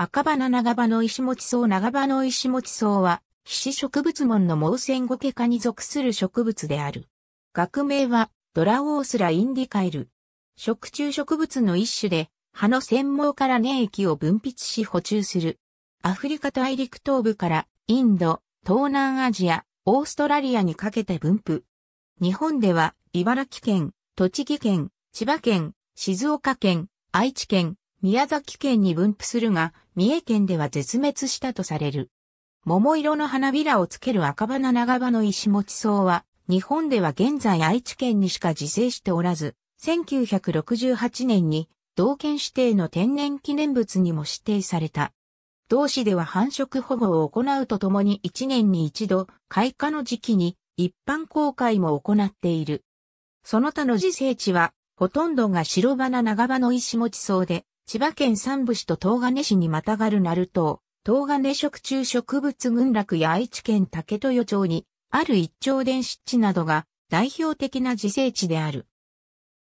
赤花長葉の石持草長葉の石持草は、皮脂植物門の毛線ゴケ科に属する植物である。学名は、ドラオースラインディカエル。食虫植物の一種で、葉の繊毛から粘液を分泌し補充する。アフリカ大陸東部から、インド、東南アジア、オーストラリアにかけて分布。日本では、茨城県、栃木県、千葉県、静岡県、愛知県、宮崎県に分布するが、三重県では絶滅したとされる。桃色の花びらをつける赤花長葉の石持草は、日本では現在愛知県にしか自生しておらず、1968年に同県指定の天然記念物にも指定された。同市では繁殖保護を行うとともに1年に一度、開花の時期に一般公開も行っている。その他の自生地は、ほとんどが白花長葉の石持草で、千葉県三部市と東金市にまたがる鳴門、東金食虫植物群落や愛知県竹豊町に、ある一丁電湿地などが代表的な自生地である。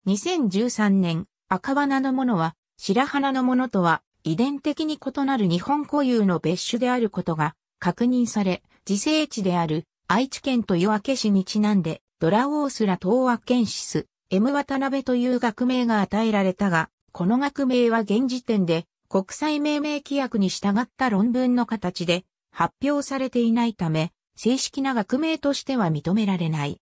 2013年、赤花のものは、白花のものとは遺伝的に異なる日本固有の別種であることが確認され、自生地である愛知県と夜明け市にちなんで、ドラオースラ東アケンシス、M 渡辺という学名が与えられたが、この学名は現時点で国際命名規約に従った論文の形で発表されていないため、正式な学名としては認められない。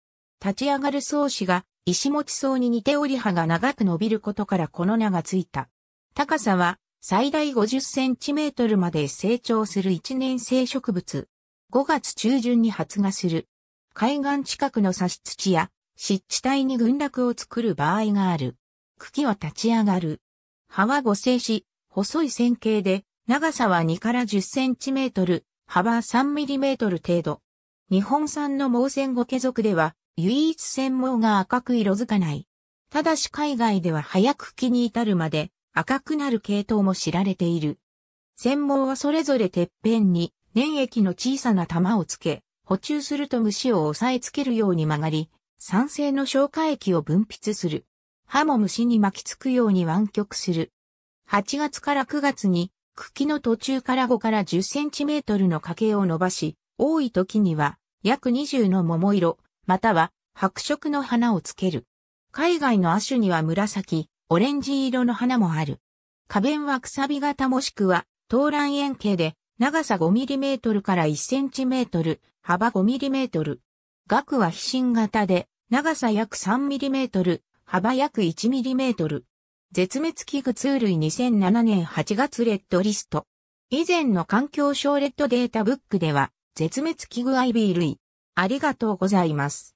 立ち上がる草子が石持層に似ており葉が長く伸びることからこの名がついた。高さは最大50センチメートルまで成長する一年生植物。5月中旬に発芽する。海岸近くの砂し土や湿地帯に群落を作る場合がある。茎は立ち上がる。葉は五星し、細い線形で、長さは2から10センチメートル、幅3ミリメートル程度。日本産の毛線ゴケ族では、唯一線毛が赤く色づかない。ただし海外では早く木に至るまで赤くなる系統も知られている。線毛はそれぞれてっぺんに粘液の小さな玉をつけ、補充すると虫を押さえつけるように曲がり、酸性の消化液を分泌する。歯も虫に巻きつくように湾曲する。8月から9月に茎の途中から5から10センチメートルの掛を伸ばし、多い時には約20の桃色、または白色の花をつける。海外の亜種には紫、オレンジ色の花もある。花弁はくさび型もしくは、東蘭円形で、長さ5トルから1トル、幅5トル。額は飛信型で、長さ約3トル、幅約 1mm。絶滅危惧ツー類2007年8月レッドリスト。以前の環境省レッドデータブックでは、絶滅危惧 IB 類。ありがとうございます。